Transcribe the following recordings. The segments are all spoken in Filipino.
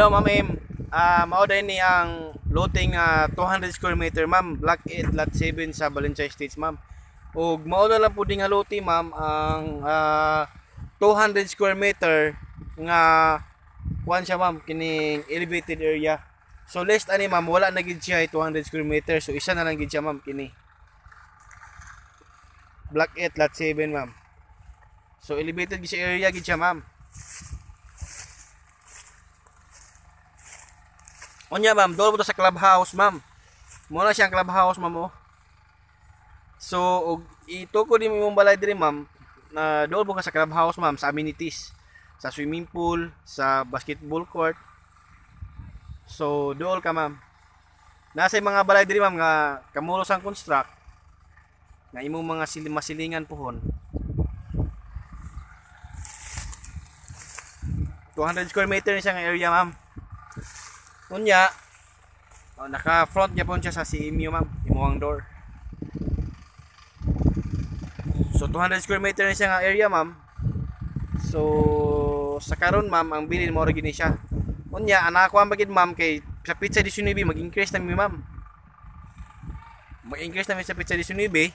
Hello ma'am Im. Um, uh, mao ni ang loting uh, 200 square meter ma'am, block 8 lot 7 sa Valencia Estates ma'am. Ug mao na lang pud nga loti ma'am ang uh, ah, 200 square meter nga kuan siya ma'am kining elevated area. So list ani ma'am wala na gid siya 200 square meter so isa na lang gid siya ma'am kini. Block 8 lot 7 ma'am. So elevated gid siya area gid siya ma'am. Onya ma'am, doon po sa clubhouse ma'am. Muna siyang clubhouse ma'am oh. So, og, ito ko din yung balay diri ma'am. Na uh, doon po ka sa clubhouse ma'am, sa amenities. Sa swimming pool, sa basketball court. So, doon ka ma'am. Nasa mga balay diri ma'am nga kamulos ang construct nga imong mga sil- masilingan pohon. 200 square meter ni siya nga area ma'am. Unya, oh, naka-front gyapon siya sa CMU ma'am, imuhang door. So 200 square meter na siya nga area ma'am. So sa karon ma'am ang bilin mo gini siya. Unya anak ko ang bagid ma'am kay sa pizza di sunibi mag-increase na mi ma'am. Mag-increase na mi sa pizza di sunibi.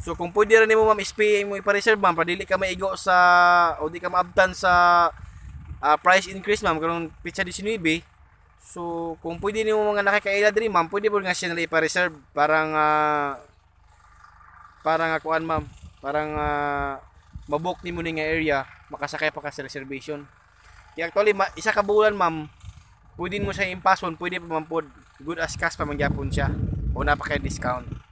So kung pwede rin mo ma'am SPA mo ipa-reserve ma'am para dili ka maigo sa o di ka maabtan sa uh, price increase ma'am karon pizza di 19 So, kung pwede niyo mga nakakaila diri, ma'am, pwede po nga siya nila ipa-reserve. Parang, uh, parang akuan, ma'am. Parang, uh, mabok ni mo ni nga area, makasakay pa ka sa reservation. Kaya actually, ma- isa ka bulan, ma'am, pwede mo sa impason, pwede pa ma'am good as cash pa man siya. O napaka-discount.